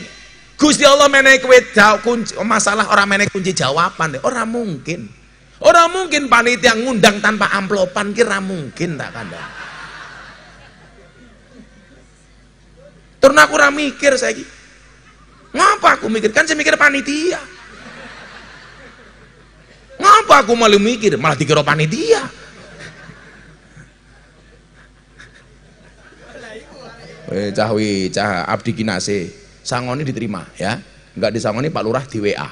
Gusti Allah menaik kowe kunci oh, masalah orang menaik kunci jawaban deh. Orang mungkin. Orang mungkin panitia ngundang tanpa amplopan kira mungkin tak kanda. Terus aku ora mikir saiki. Ngapa aku mikir? Kan saya mikir panitia. Ngapa aku malu mikir? Malah dikira panitia. Eh cah cah abdi kinase sangoni diterima ya nggak disangoni Pak Lurah di WA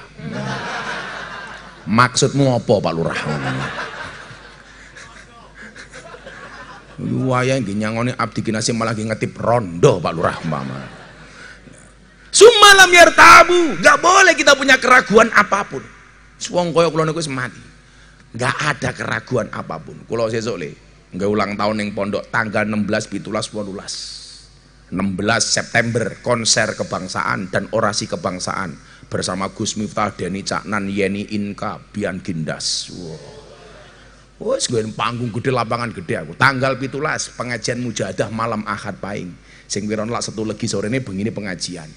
maksudmu apa Pak Lurah lu yang nyangoni abdi kinasi malah ngetip rondo Pak Lurah mama sumalam biar tabu nggak boleh kita punya keraguan apapun suwong koyo kula semati, mati nggak ada keraguan apapun kalau sesuk le nggak ulang tahun yang pondok tanggal 16 17 18 16 September konser kebangsaan dan orasi kebangsaan bersama Gus Miftah, Deni Caknan, Yeni Inka, Bian Gindas. Wow. Oh, gue panggung gede lapangan gede aku. Tanggal pitulas pengajian mujadah malam ahad pahing. Sing wiron lak satu lagi sore ini begini pengajian.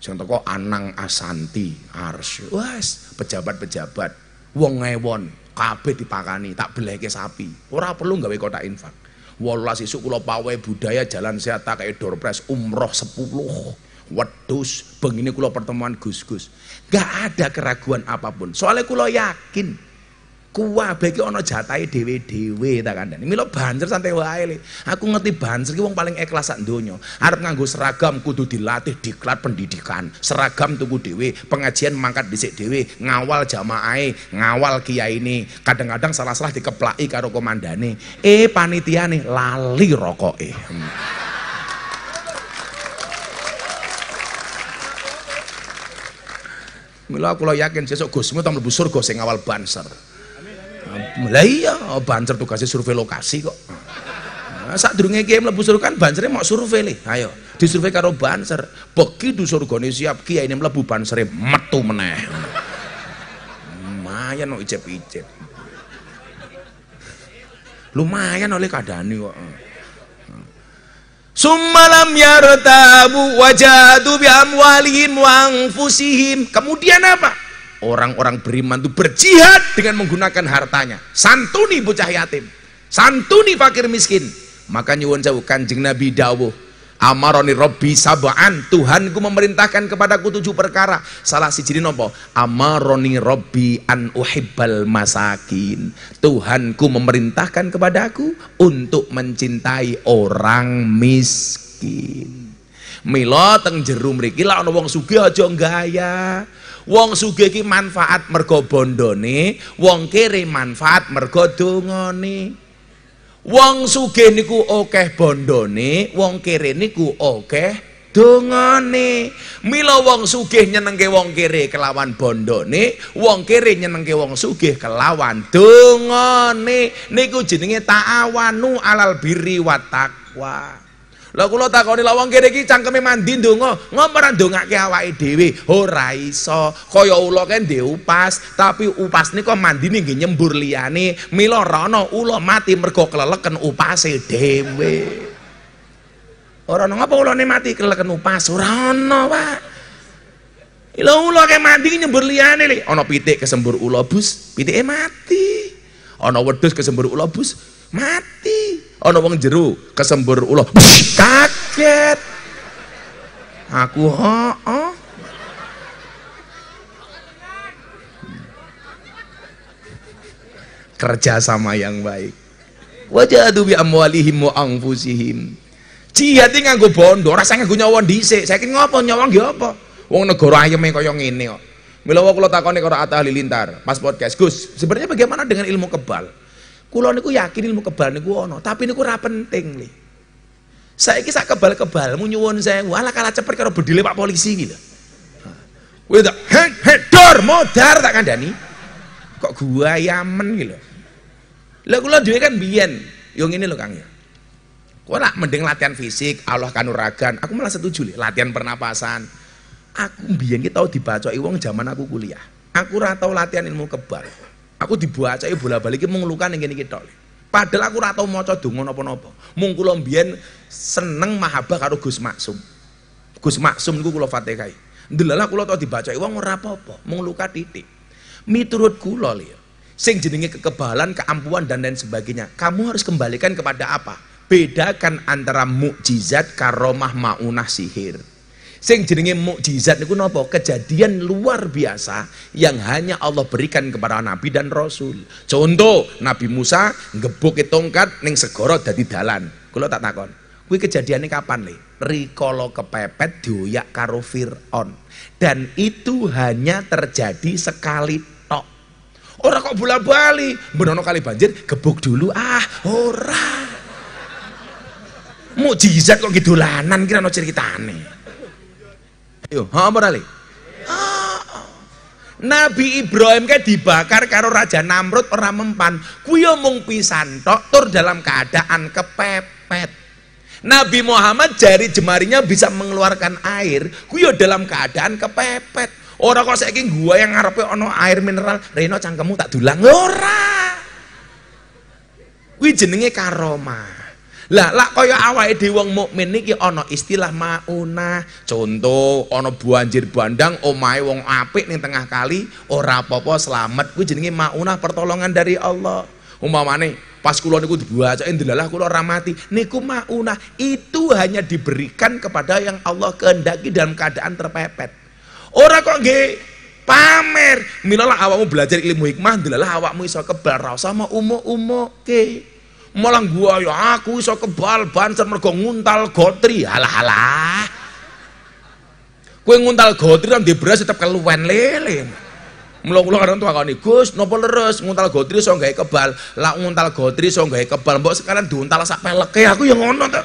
Sing toko Anang Asanti Ars. Wes pejabat-pejabat wong ngewon kabeh dipakani tak beleke sapi. Ora perlu gawe kotak infak. 18 isuk kulo pawai budaya jalan sehat tak kayak dorpres umroh sepuluh wedus begini kulo pertemuan Gus-gus. Gak ada keraguan apapun. Soalnya kulo yakin kuwabe iki ana jatahe dhewe-dhewe ta kandhani. Milo banser santai wae le. Aku ngerti banser gue wong paling ikhlas sak donya. Arep nganggo seragam kudu dilatih diklat pendidikan. Seragam tuku dhewe, pengajian mangkat di dhisik dhewe, ngawal jamaahe, ngawal ini. Kadang-kadang salah-salah dikeplai karo komandane. Eh panitia nih lali rokok eh. Hmm. Milo aku lo yakin sesuk Gusmu ta mlebu surga sing ngawal banser. Lah iya, oh, banser tugasnya survei lokasi kok. Nah, saat durunge kiai mlebu kan bansere mau survei nih. Ayo, disurvei karo banser. Begitu nih siap kia ini mlebu bansere matu meneh. Lumayan kok ijep-ijep. Lumayan oleh keadaan nih kok. Summalam yartabu wajadu bi amwalihim wa anfusihim. Kemudian apa? Orang-orang beriman itu berjihad dengan menggunakan hartanya. Santuni bocah yatim. Santuni fakir miskin. Maka nyuwun jauhkan Kanjeng Nabi dawuh, Amaroni Robbi sabaan Tuhanku memerintahkan kepadaku tujuh perkara salah si jadi nopo Amaroni Robbi an uhibbal masakin Tuhanku memerintahkan kepadaku untuk mencintai orang miskin Milo teng jerum mriki lak ana wong sugih aja Wong sugih ki manfaat mergo bondone, wong kiri manfaat mergo dongane. Wong sugih niku okeh bondone, wong kiri niku okeh dongane mila wong sugih nyenengke wong kiri kelawan bondone wong kiri nyenengke wong sugih kelawan dongane niku jenenge ta'awanu alal birri wa taqwa lah kula takoni wong kene iki cangkeme mandi ndonga, ngomeran ndongake awake dhewe. Ora iso. Kaya ula kan ndek upas, tapi upas kok mandine nggih nyembur liyane. Mila rono ula mati mergo keleleken upase dhewe. Ora ono ngapa ulane mati keleleken upas? Ora ono, Pak. Ila ula ke mandi nyembur liyane li. Ana pitik kesembur ula bus, pitike mati. Ana wedhus kesembur ula bus, mati ana wong jeru kesembur ulo kaget aku hooh kerja sama yang baik wajadu bi amwalihim mu angfusihim jihad iki nganggo bondo ora nganggo nyawa Saya kira ngopo nyawa gak apa wong negara yang kaya ini. kok mila lo takoni orang atah lilintar pas podcast Gus sebenarnya bagaimana dengan ilmu kebal kulon niku yakin ilmu kebal niku ono tapi niku ora penting le. saya sak kebal kebal mau nyuwun saya, ala kalah cepet karo bedile Pak polisi gitu Wih dok tak head head dor modar tak kandhani. Kok gua yamen gitu lho. kulon juga kan bian, yang ini lo Kang ya. Kula mending latihan fisik, Allah kanuragan. Aku malah setuju lih latihan pernapasan. Aku bian kita tau dibaca iwang zaman aku kuliah. Aku ratau latihan ilmu kebal. Aku dibaca dibacai bola-balik mengeluhkan yang gini tok. Padahal aku ratau mau coba donga nopo nopo. Mungkulombian seneng mahabah karo Gus Maksum. Gus Maksum niku kulo fatihai Ndelalah kulo tau dibaca, wong ora apa-apa, mung titik. Miturut kulo lho sing jenenge kekebalan, keampuan dan lain sebagainya. Kamu harus kembalikan kepada apa? Bedakan antara mukjizat karomah maunah sihir. Sing jenenge mukjizat niku napa? Kejadian luar biasa yang hanya Allah berikan kepada Nabi dan Rasul. Contoh Nabi Musa ngebuke tongkat ning segara dadi dalan. Kula tak takon. Kuwi kejadiane kapan le? Rikolo kepepet dioyak karo Fir'aun. Dan itu hanya terjadi sekali tok. Ora kok bola bali, benono kali banjir, gebuk dulu ah, ora. Mukjizat kok gitu lanan kira no ceritane. Yo, ha apa rale? Nabi Ibrahim kayak dibakar karo Raja Namrud orang mempan kuwi mung pisan tok tur dalam keadaan kepepet Nabi Muhammad jari jemarinya bisa mengeluarkan air kuwi dalam keadaan kepepet orang kok saiki gua yang ngarepe ono air mineral Reno cangkemmu tak dulang ora kuwi jenenge karomah lah lah kaya awake dhewe wong mukmin niki ana istilah mauna Contoh ana banjir bandang omahe wong apik ning tengah kali ora apa-apa selamat kuwi jenenge mauna pertolongan dari Allah. Umpamane pas kula niku dibacain delalah kula ora mati niku mauna itu hanya diberikan kepada yang Allah kehendaki dalam keadaan terpepet. Ora kok nggih pamer minalah awakmu belajar ilmu hikmah delalah awakmu iso kebal sama mau umo-umo ke malah gua ya aku iso kebal banser mergo nguntal gotri halah-halah, kue nguntal gotri nang beras tetap keluwen lele orang tua kau nih Gus nopo leres nguntal gotri so nggak kebal lah nguntal gotri so nggak kebal mbok sekarang diuntal sak ya aku yang ngono tuh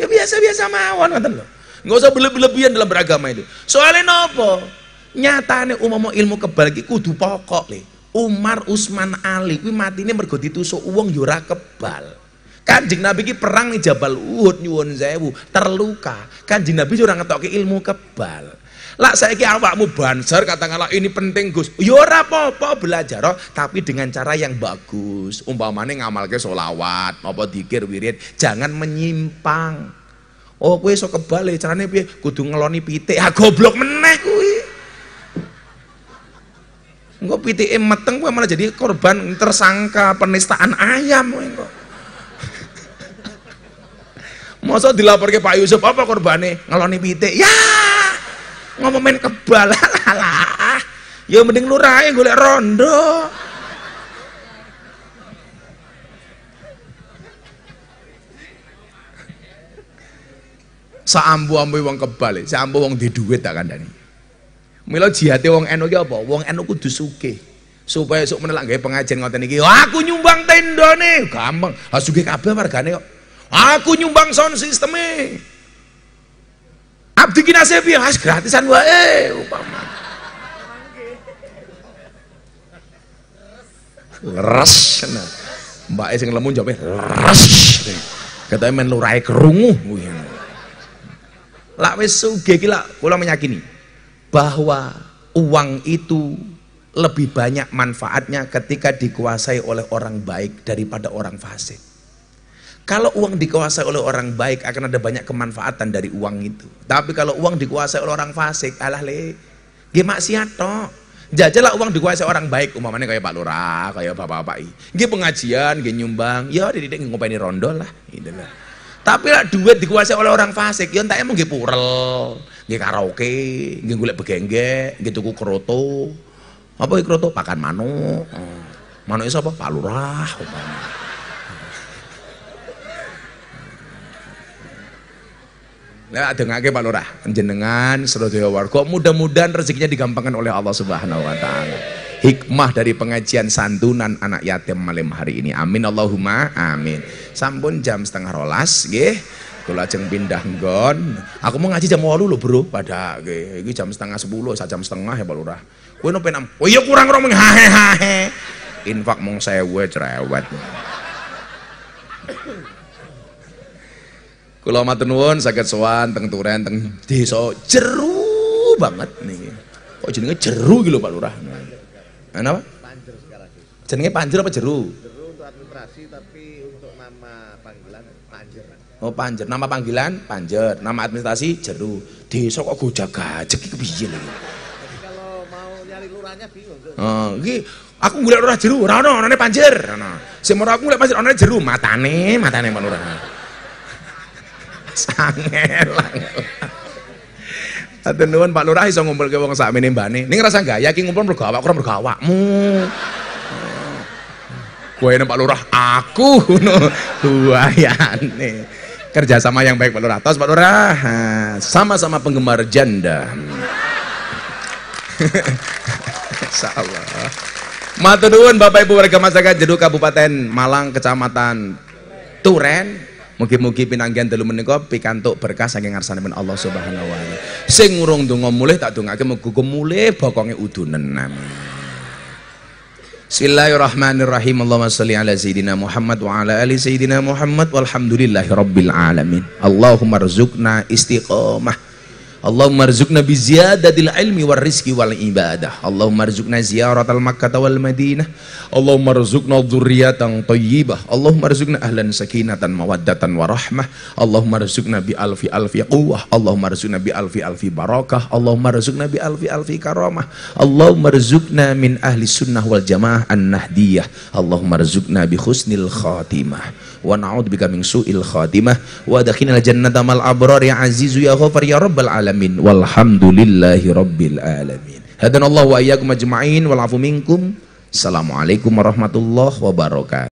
ya biasa-biasa mawon ngoten lo nggak usah berlebihan dalam beragama itu soalnya nopo nyatane umum ilmu kebal iki kudu pokok nih. Umar Usman Ali kuwi matine mergo ditusuk wong yo yura kebal. Kanjeng Nabi ki perang nih Jabal Uhud nyuwun sewu, terluka. Kanjeng Nabi ora ngetokke ilmu kebal. Lah saiki awakmu banser katakanlah ini penting Gus. yura ora apa-apa belajar oh, tapi dengan cara yang bagus. Umpamane ngamalke solawat, apa dikir wirid, jangan menyimpang. Oh kowe iso kebal ya, carane piye? Kudu ngeloni pitik. Ah goblok meneh kuwi. Enggak piti mateng, gue malah jadi korban tersangka penistaan ayam enggak. Masa Masa ke Pak Yusuf apa korbannya? Ngeloni PT? Ya. main kebal Ya mending lurah yang gue rondo. Saambu-ambu wong kebal, saambu wong di duit tak kandani. Mila jihate wong eno ki apa? Wong eno kudu sugih. Supaya sok menelak gawe pengajian ngoten iki. Aku nyumbang tendone, gampang. Ha sugih kabeh wargane kok. Aku nyumbang sound sisteme. Abdi ki nasib piye? Ya, Has gratisan wae upama. Leres. Mbak sing lemu jawabnya leres. Katanya men lurae kerungu. Lak wis sugih ki lak kula menyakini bahwa uang itu lebih banyak manfaatnya ketika dikuasai oleh orang baik daripada orang fasik. Kalau uang dikuasai oleh orang baik akan ada banyak kemanfaatan dari uang itu. Tapi kalau uang dikuasai oleh orang fasik, alah le, gimak maksiat toh. Jajalah uang dikuasai orang baik, umpamanya kayak Pak Lurah, kayak Bapak-Bapak. Gak pengajian, gak nyumbang, ya dididik ngopaini rondol lah. Gitu lah tapi lah duit dikuasai oleh orang fasik, ya tak emang nggih purel, nggih karaoke, gak gulek begengge, gak tuku kroto. Apa kroto pakan mano, mano hmm. Manuke Palurah. palurah. Nah, ada nggak Pak Lurah, jenengan Surabaya warga mudah-mudahan rezekinya digampangkan oleh Allah Subhanahu wa taala hikmah dari pengajian santunan anak yatim malam hari ini amin Allahumma amin sampun jam setengah rolas gih. kula ajeng pindah gon. aku mau ngaji jam walu lho bro pada gih, jam setengah sepuluh. sak jam setengah ya Pak Lurah gue nopo enam oh iya kurang romeng ha, hahe infak saya 1000 cerewet Kalau matenun, sakit soan, teng Turen teng desa jeru banget nih. Kok jenenge jeru gitu, Pak Lurah. Kenapa? Nah, Panjer sekarang. Jenenge Panjer apa Jeru? Jeru untuk administrasi tapi untuk nama panggilan Panjer. Oh Panjer, nama panggilan Panjer, nama administrasi Jeru. Desa kok jaga, jadi iki piye lho. Jadi kalau mau nyari lurahnya bingung. Oh, iki aku nggak lurah Jeru, ora ono, onane Panjer. Ono. Sing aku golek Panjer, onane Jeru, matane, matane Pak Lurah. Sangel. Atur nuwun Pak Lurah iso ngumpulke wong sak mene mbane. Ning rasa gaya Yakin ngumpul mergo awak ora mergo awakmu. Kowe Pak Lurah aku ngono. Duayane. Kerja sama yang baik Pak Lurah. Tos Pak Lurah. Sama-sama penggemar janda. Insyaallah. Matur nuwun Bapak Ibu warga masyarakat Jeduk Kabupaten Malang Kecamatan Turen Mugi-mugi pinanggihan telu menika pikantuk berkah saking ngarsanipun Allah Subhanahu wa taala sing urung donga mulih tak dongake muga mulih bokonge udunen amin Bismillahirrahmanirrahim Allahumma salli ala Sayyidina Muhammad wa ala ali Sayyidina Muhammad walhamdulillahi rabbil alamin Allahumma rzuqna istiqamah Allahumma rizukna bi ziyadatil ilmi wal rizki wal ibadah Allahumma rizukna al makkah wal madinah Allahumma rizukna dhurriyatan tayyibah Allahumma rizukna ahlan sakinatan mawaddatan warahmah Allahumma rizukna bi alfi alfi quwah Allahumma rizukna bi alfi alfi barakah Allahumma rizukna bi alfi alfi karamah Allahumma rizukna min ahli sunnah wal jamaah an nahdiyah Allahumma rizukna bi khusnil khatimah wa na'udzubika min su'il khatimah wa dakhilna jannata mal abrar ya azizu ya ghafar ya rabbal alamin alamin walhamdulillahi rabbil alamin hadanallahu wa iyyakum ajma'in wal afu minkum assalamualaikum warahmatullahi wabarakatuh